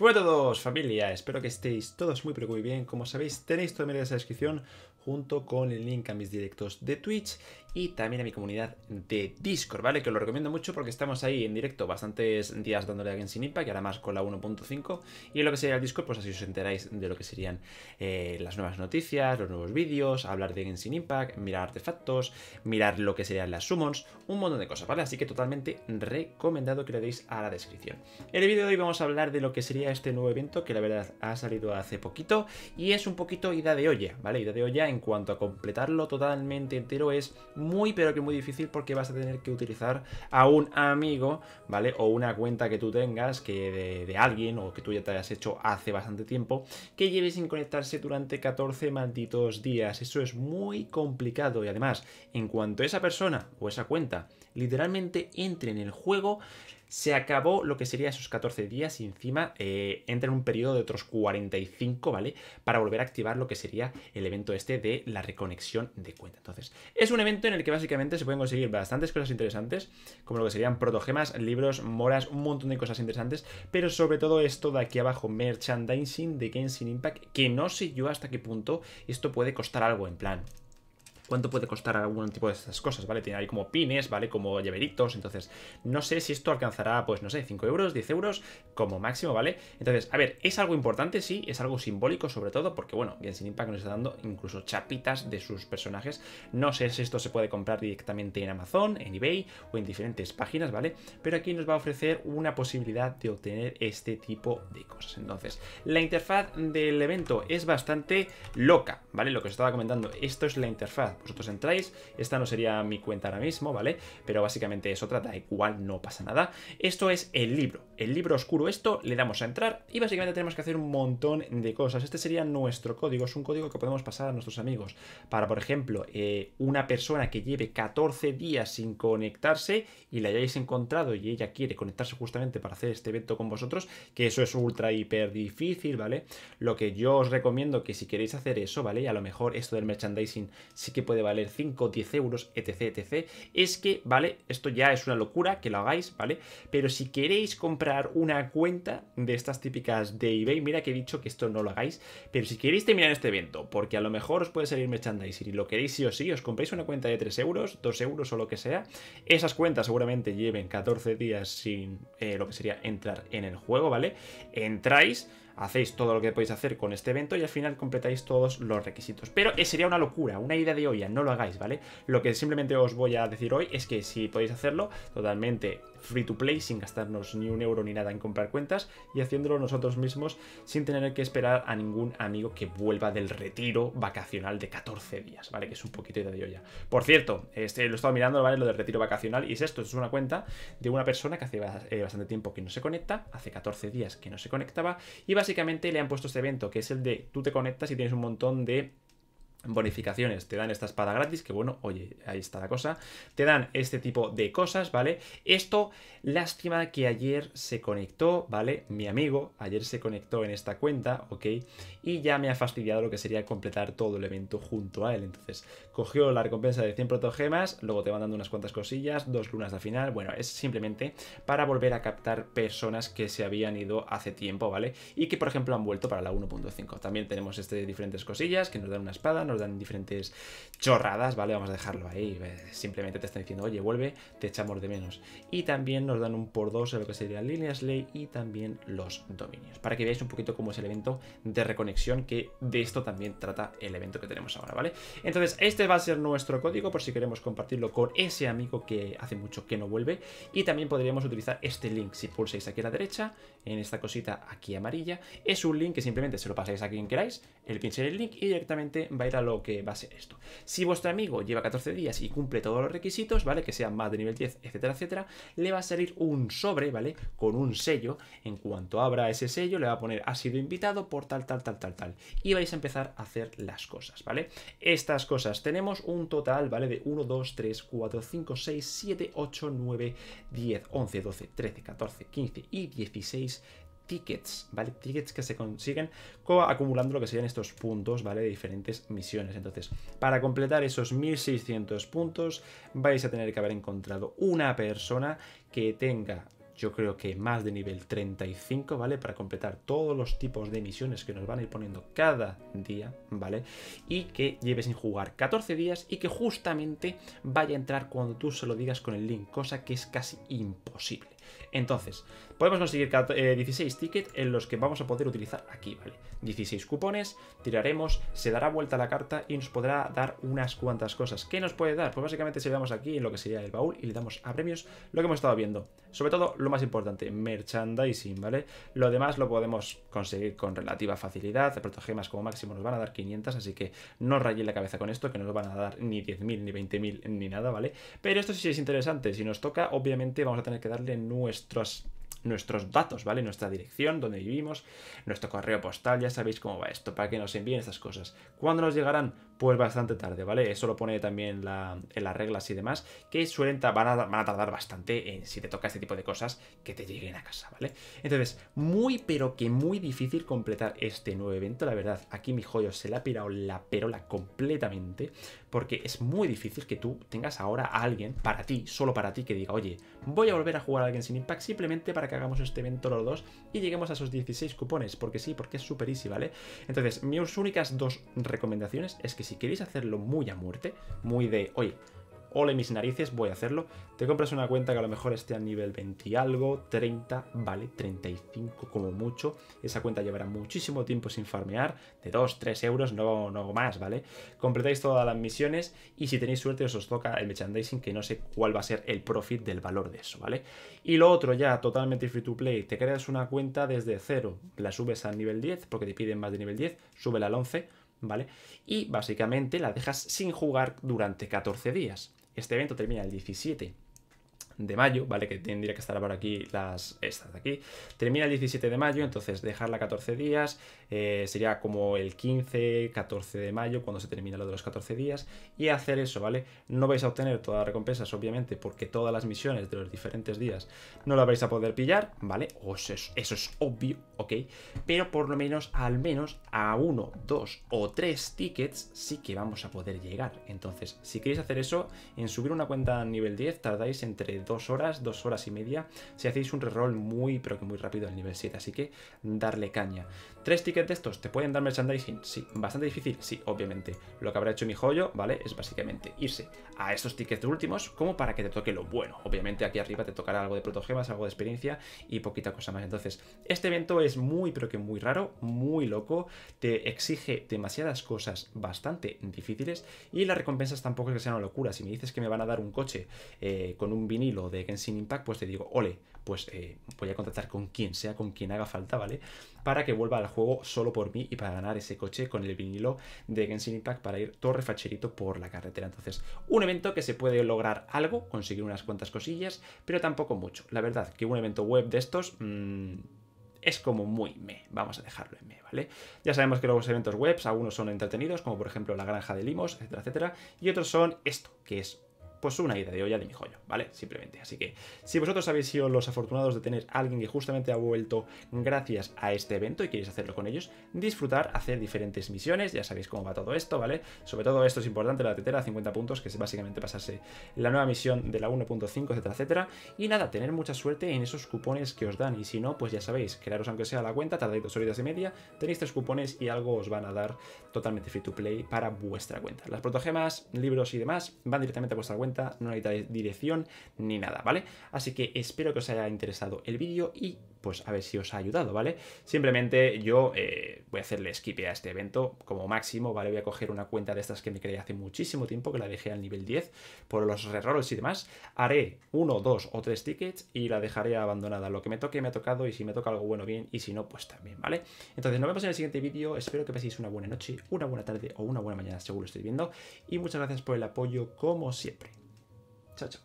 Hola a todos, familia. Espero que estéis todos muy pero muy bien. Como sabéis, tenéis todo en la descripción junto con el link a mis directos de Twitch y también a mi comunidad de Discord, ¿vale? Que os lo recomiendo mucho porque estamos ahí en directo bastantes días dándole a Genshin Impact, y ahora más con la 1.5, y lo que sería el Discord, pues así os enteráis de lo que serían eh, las nuevas noticias, los nuevos vídeos, hablar de Genshin Impact, mirar artefactos, mirar lo que serían las summons, un montón de cosas, ¿vale? Así que totalmente recomendado que le deis a la descripción. En el vídeo de hoy vamos a hablar de lo que sería este nuevo evento, que la verdad ha salido hace poquito, y es un poquito ida de olla, ¿vale? Ida de olla en cuanto a completarlo totalmente entero es muy pero que muy difícil porque vas a tener que utilizar a un amigo, ¿vale? O una cuenta que tú tengas que de, alguien o que tú ya te hayas hecho hace bastante tiempo que lleve sin conectarse durante 14 malditos días. Eso es muy complicado y además en cuanto esa persona o esa cuenta literalmente entre en el juego, se acabó lo que sería esos 14 días y encima eh, entra en un periodo de otros 45, ¿vale? Para volver a activar lo que sería el evento este de la reconexión de cuenta. Entonces, es un evento en el que básicamente se pueden conseguir bastantes cosas interesantes, como lo que serían protogemas, libros, moras, un montón de cosas interesantes, pero sobre todo esto de aquí abajo, merchandising de Genshin Impact, que no sé yo hasta qué punto esto puede costar algo en plan cuánto puede costar algún tipo de estas cosas, ¿vale? Tiene ahí como pines, ¿vale? Como llaveritos, entonces no sé si esto alcanzará, pues no sé, 5 euros, 10 euros como máximo, ¿vale? Entonces, a ver, es algo importante, sí, es algo simbólico sobre todo, porque bueno, Genshin Impact nos está dando incluso chapitas de sus personajes, no sé si esto se puede comprar directamente en Amazon, en eBay o en diferentes páginas, ¿vale? Pero aquí nos va a ofrecer una posibilidad de obtener este tipo de cosas. Entonces, la interfaz del evento es bastante loca, ¿vale? Lo que os estaba comentando, esto es la interfaz vosotros entráis, esta no sería mi cuenta ahora mismo, ¿vale? Pero básicamente es otra da igual, no pasa nada. Esto es el libro, el libro oscuro, esto le damos a entrar y básicamente tenemos que hacer un montón de cosas. Este sería nuestro código, es un código que podemos pasar a nuestros amigos. Para, por ejemplo, eh, una persona que lleve 14 días sin conectarse y la hayáis encontrado y ella quiere conectarse justamente para hacer este evento con vosotros, que eso es ultra hiper difícil, ¿vale? Lo que yo os recomiendo que si queréis hacer eso, ¿vale? Y a lo mejor esto del merchandising sí que puede valer 5, 10 euros, etc, etc, es que, ¿vale? Esto ya es una locura que lo hagáis, ¿vale? Pero si queréis comprar una cuenta de estas típicas de eBay, mira que he dicho que esto no lo hagáis, pero si queréis terminar este evento, porque a lo mejor os puede salir merchandising y lo queréis sí o sí, os compréis una cuenta de 3 euros, 2 euros o lo que sea, esas cuentas seguramente lleven 14 días sin eh, lo que sería entrar en el juego, ¿vale? Entráis, hacéis todo lo que podéis hacer con este evento y al final completáis todos los requisitos. Pero eh, sería una locura, una idea de olla, no lo hagáis, ¿vale? Lo que simplemente os voy a decir hoy es que si podéis hacerlo totalmente free to play sin gastarnos ni un euro ni nada en comprar cuentas y haciéndolo nosotros mismos sin tener que esperar a ningún amigo que vuelva del retiro vacacional de 14 días, ¿vale? Que es un poquito de olla. Por cierto, este, lo he estado mirando, ¿vale? Lo del retiro vacacional y es esto, es una cuenta de una persona que hace eh, bastante tiempo que no se conecta, hace 14 días que no se conectaba y básicamente le han puesto este evento que es el de tú te conectas y tienes un montón de bonificaciones, te dan esta espada gratis, que bueno, oye, ahí está la cosa, te dan este tipo de cosas, ¿vale? Esto, lástima que ayer se conectó, ¿vale? Mi amigo ayer se conectó en esta cuenta, ¿ok? Y ya me ha fastidiado lo que sería completar todo el evento junto a él, entonces cogió la recompensa de 100 protogemas, luego te van dando unas cuantas cosillas, dos lunas de final, bueno, es simplemente para volver a captar personas que se habían ido hace tiempo, ¿vale? Y que por ejemplo han vuelto para la 1.5, también tenemos este de diferentes cosillas que nos dan una espada, nos dan diferentes chorradas, ¿vale? Vamos a dejarlo ahí, eh, simplemente te están diciendo, oye, vuelve, te echamos de menos. Y también nos dan un por dos de lo que sería líneas ley y también los dominios, para que veáis un poquito cómo es el evento de reconexión, que de esto también trata el evento que tenemos ahora, ¿vale? Entonces, este va a ser nuestro código por si queremos compartirlo con ese amigo que hace mucho que no vuelve. Y también podríamos utilizar este link, si pulsáis aquí a la derecha, en esta cosita aquí amarilla, es un link que simplemente se lo pasáis a quien queráis, el pinche el link y directamente va a ir a lo que va a ser esto. Si vuestro amigo lleva 14 días y cumple todos los requisitos, ¿vale? Que sea más de nivel 10, etcétera, etcétera, le va a salir un sobre, ¿vale? Con un sello. En cuanto abra ese sello, le va a poner ha sido invitado por tal, tal, tal, tal, tal. Y vais a empezar a hacer las cosas, ¿vale? Estas cosas tenemos un total, ¿vale? De 1, 2, 3, 4, 5, 6, 7, 8, 9, 10, 11, 12, 13, 14, 15 y 16 tickets, ¿vale? Tickets que se consiguen acumulando lo que serían estos puntos, ¿vale? De diferentes misiones. Entonces, para completar esos 1600 puntos, vais a tener que haber encontrado una persona que tenga yo creo que más de nivel 35, ¿vale? Para completar todos los tipos de misiones que nos van a ir poniendo cada día, ¿vale? Y que lleve sin jugar 14 días y que justamente vaya a entrar cuando tú se lo digas con el link, cosa que es casi imposible. Entonces, Podemos conseguir 16 eh, tickets en los que vamos a poder utilizar aquí, ¿vale? 16 cupones, tiraremos, se dará vuelta la carta y nos podrá dar unas cuantas cosas. ¿Qué nos puede dar? Pues básicamente si le aquí en lo que sería el baúl y le damos a premios lo que hemos estado viendo. Sobre todo lo más importante, merchandising, ¿vale? Lo demás lo podemos conseguir con relativa facilidad, protogemas como máximo nos van a dar 500, así que no rayéis la cabeza con esto, que no nos van a dar ni 10.000, ni 20.000, ni nada, ¿vale? Pero esto sí es interesante, si nos toca, obviamente vamos a tener que darle nuestros nuestros datos, ¿vale? Nuestra dirección, donde vivimos, nuestro correo postal, ya sabéis cómo va esto, para que nos envíen estas cosas. ¿Cuándo nos llegarán? Pues bastante tarde, ¿vale? Eso lo pone también en las reglas y demás, que suelen van a, van a tardar bastante en si te toca este tipo de cosas que te lleguen a casa, ¿vale? Entonces, muy pero que muy difícil completar este nuevo evento, la verdad. Aquí mi joyo se le ha pirado la perola completamente porque es muy difícil que tú tengas ahora a alguien para ti, solo para ti, que diga, oye, voy a volver a jugar a alguien sin impact simplemente para que hagamos este evento los dos y lleguemos a esos 16 cupones, porque sí, porque es super easy, ¿vale? Entonces, mis únicas dos recomendaciones es que si queréis hacerlo muy a muerte, muy de, oye, ole mis narices, voy a hacerlo. Te compras una cuenta que a lo mejor esté a nivel 20 y algo, 30, vale, 35 como mucho. Esa cuenta llevará muchísimo tiempo sin farmear, de 2, 3 euros, no, no más, ¿vale? Completáis todas las misiones y si tenéis suerte os, toca el merchandising, que no sé cuál va a ser el profit del valor de eso, ¿vale? Y lo otro ya, totalmente free to play, te creas una cuenta desde cero, la subes al nivel 10, porque te piden más de nivel 10, súbela al 11, ¿vale? Y básicamente la dejas sin jugar durante 14 días. Este evento termina el 17 de mayo, ¿vale? Que tendría que estar por aquí las estas de aquí. Termina el 17 de mayo, entonces dejarla 14 días, eh, sería como el 15, 14 de mayo cuando se termina lo de los 14 días y hacer eso, ¿vale? No vais a obtener todas las recompensas, obviamente, porque todas las misiones de los diferentes días no las vais a poder pillar, ¿vale? O eso, es, obvio, ¿ok? Pero por lo menos, al menos a uno, dos o tres tickets sí que vamos a poder llegar. Entonces, si queréis hacer eso, en subir una cuenta a nivel 10 tardáis entre dos dos horas, dos horas y media, si hacéis un reroll muy, pero que muy rápido al nivel 7. Así que darle caña. ¿Tres tickets de estos te pueden dar merchandising? Sí. ¿Bastante difícil? Sí, obviamente. Lo que habrá hecho mi joyo, ¿vale? Es básicamente irse a estos tickets últimos como para que te toque lo bueno. Obviamente aquí arriba te tocará algo de protogemas, algo de experiencia y poquita cosa más. Entonces, este evento es muy, pero que muy raro, muy loco, te exige demasiadas cosas bastante difíciles y las recompensas tampoco es que sean una locura. Si me dices que me van a dar un coche eh, con un vinilo de Genshin Impact, pues te digo, ole, pues eh, voy a contactar con quien sea, con quien haga falta, ¿vale? Para que vuelva al juego solo por mí y para ganar ese coche con el vinilo de Genshin Impact para ir torre facherito por la carretera. Entonces, un evento que se puede lograr algo, conseguir unas cuantas cosillas, pero tampoco mucho. La verdad que un evento web de estos... Mm, es como muy me, vamos a dejarlo en me, ¿vale? Ya sabemos que los eventos webs, algunos son entretenidos, como por ejemplo la granja de limos, etcétera, etcétera, y otros son esto, que es pues una idea de olla de mi joyo, ¿vale? Simplemente. Así que si vosotros habéis sido los afortunados de tener a alguien que justamente ha vuelto gracias a este evento y queréis hacerlo con ellos, disfrutar, hacer diferentes misiones, ya sabéis cómo va todo esto, ¿vale? Sobre todo esto es importante, la tetera, 50 puntos, que es básicamente pasarse la nueva misión de la 1.5, etcétera, etcétera. Y nada, tener mucha suerte en esos cupones que os dan y si no, pues ya sabéis, crearos aunque sea la cuenta, tardáis dos horas y media, tenéis tres cupones y algo os van a dar totalmente free to play para vuestra cuenta. Las protogemas, libros y demás van directamente a vuestra cuenta no hay dirección ni nada, ¿vale? Así que espero que os haya interesado el vídeo y pues a ver si os ha ayudado, ¿vale? Simplemente yo eh, voy a hacerle skip a este evento como máximo, ¿vale? Voy a coger una cuenta de estas que me creé hace muchísimo tiempo, que la dejé al nivel 10 por los errores y demás. Haré uno, dos o tres tickets y la dejaré abandonada. Lo que me toque, me ha tocado y si me toca algo bueno, bien, y si no, pues también, ¿vale? Entonces nos vemos en el siguiente vídeo. Espero que paséis una buena noche, una buena tarde o una buena mañana, según lo estoy viendo. Y muchas gracias por el apoyo, como siempre. Chao, chao.